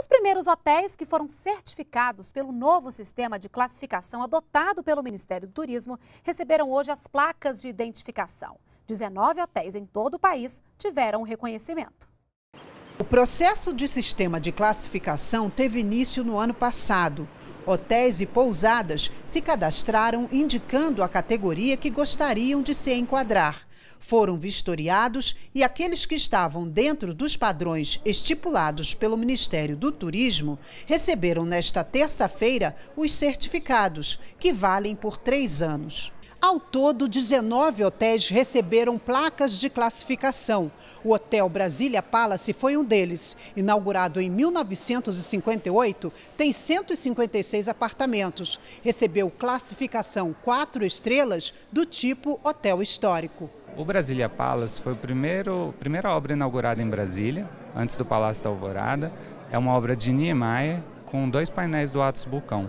Os primeiros hotéis que foram certificados pelo novo sistema de classificação adotado pelo Ministério do Turismo receberam hoje as placas de identificação. 19 hotéis em todo o país tiveram o reconhecimento. O processo de sistema de classificação teve início no ano passado. Hotéis e pousadas se cadastraram indicando a categoria que gostariam de se enquadrar foram vistoriados e aqueles que estavam dentro dos padrões estipulados pelo Ministério do Turismo receberam nesta terça-feira os certificados, que valem por três anos. Ao todo, 19 hotéis receberam placas de classificação. O Hotel Brasília Palace foi um deles. Inaugurado em 1958, tem 156 apartamentos. Recebeu classificação 4 estrelas do tipo hotel histórico. O Brasília Palace foi a primeira obra inaugurada em Brasília, antes do Palácio da Alvorada. É uma obra de Niemeyer com dois painéis do Atos Bucão.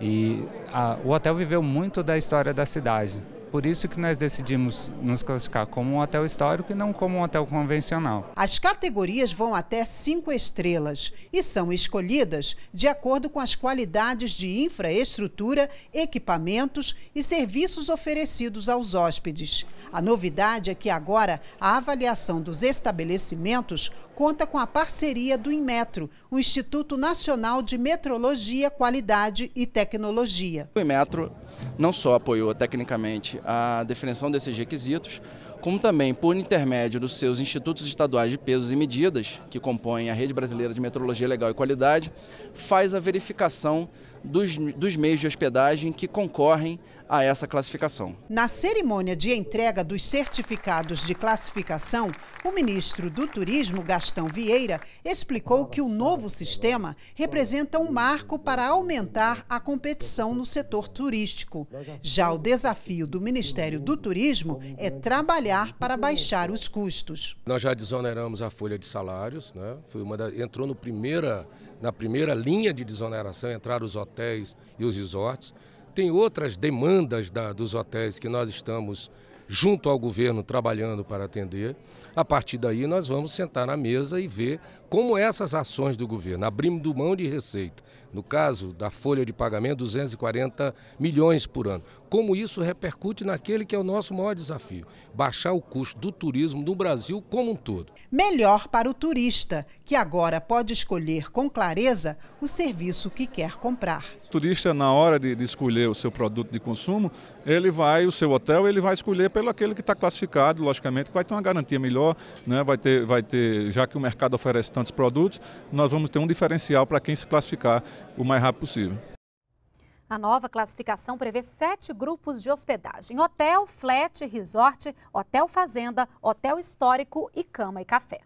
E a, o hotel viveu muito da história da cidade. Por isso que nós decidimos nos classificar como um hotel histórico e não como um hotel convencional. As categorias vão até cinco estrelas e são escolhidas de acordo com as qualidades de infraestrutura, equipamentos e serviços oferecidos aos hóspedes. A novidade é que agora a avaliação dos estabelecimentos conta com a parceria do Inmetro, o Instituto Nacional de Metrologia, Qualidade e Tecnologia. O Inmetro não só apoiou tecnicamente durante a definição desses requisitos, como também por intermédio dos seus institutos estaduais de pesos e medidas, que compõem a Rede Brasileira de Metrologia Legal e Qualidade, faz a verificação dos, dos meios de hospedagem que concorrem a essa classificação. Na cerimônia de entrega dos certificados de classificação, o ministro do Turismo, Gastão Vieira, explicou que o novo sistema representa um marco para aumentar a competição no setor turístico. Já o desafio do Ministério do Turismo é trabalhar para baixar os custos. Nós já desoneramos a folha de salários, né? Foi uma da... entrou no primeira, na primeira linha de desoneração, entraram os hotéis e os resorts tem outras demandas da, dos hotéis que nós estamos junto ao governo trabalhando para atender. A partir daí nós vamos sentar na mesa e ver como essas ações do governo, abrindo mão de receita, no caso da folha de pagamento 240 milhões por ano, como isso repercute naquele que é o nosso maior desafio: baixar o custo do turismo no Brasil como um todo. Melhor para o turista, que agora pode escolher com clareza o serviço que quer comprar. O turista, na hora de, de escolher o seu produto de consumo, ele vai, o seu hotel, ele vai escolher pelo aquele que está classificado, logicamente, que vai ter uma garantia melhor, né? vai, ter, vai ter, já que o mercado oferece tantos produtos, nós vamos ter um diferencial para quem se classificar o mais rápido possível. A nova classificação prevê sete grupos de hospedagem: hotel, flat, resort, hotel fazenda, hotel histórico e cama e café.